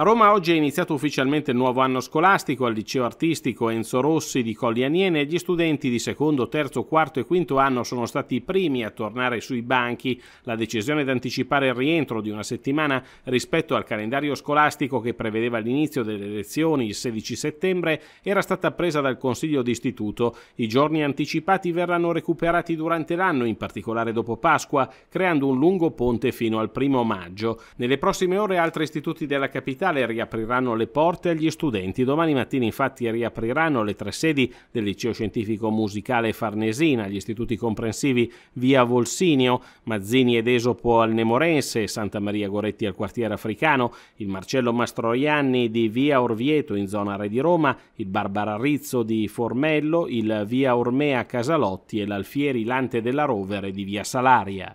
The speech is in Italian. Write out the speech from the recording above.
A Roma oggi è iniziato ufficialmente il nuovo anno scolastico al liceo artistico Enzo Rossi di Colli Aniene e gli studenti di secondo, terzo, quarto e quinto anno sono stati i primi a tornare sui banchi. La decisione di anticipare il rientro di una settimana rispetto al calendario scolastico che prevedeva l'inizio delle lezioni il 16 settembre era stata presa dal Consiglio d'Istituto. I giorni anticipati verranno recuperati durante l'anno, in particolare dopo Pasqua, creando un lungo ponte fino al primo maggio. Nelle prossime ore altri istituti della capitale Statale riapriranno le porte agli studenti. Domani mattina infatti riapriranno le tre sedi del Liceo Scientifico Musicale Farnesina, gli istituti comprensivi via Volsinio, Mazzini ed Esopo al Nemorense, Santa Maria Goretti al quartiere africano, il Marcello Mastroianni di via Orvieto in zona Re di Roma, il Barbara Rizzo di Formello, il via Ormea Casalotti e l'Alfieri Lante della Rovere di via Salaria.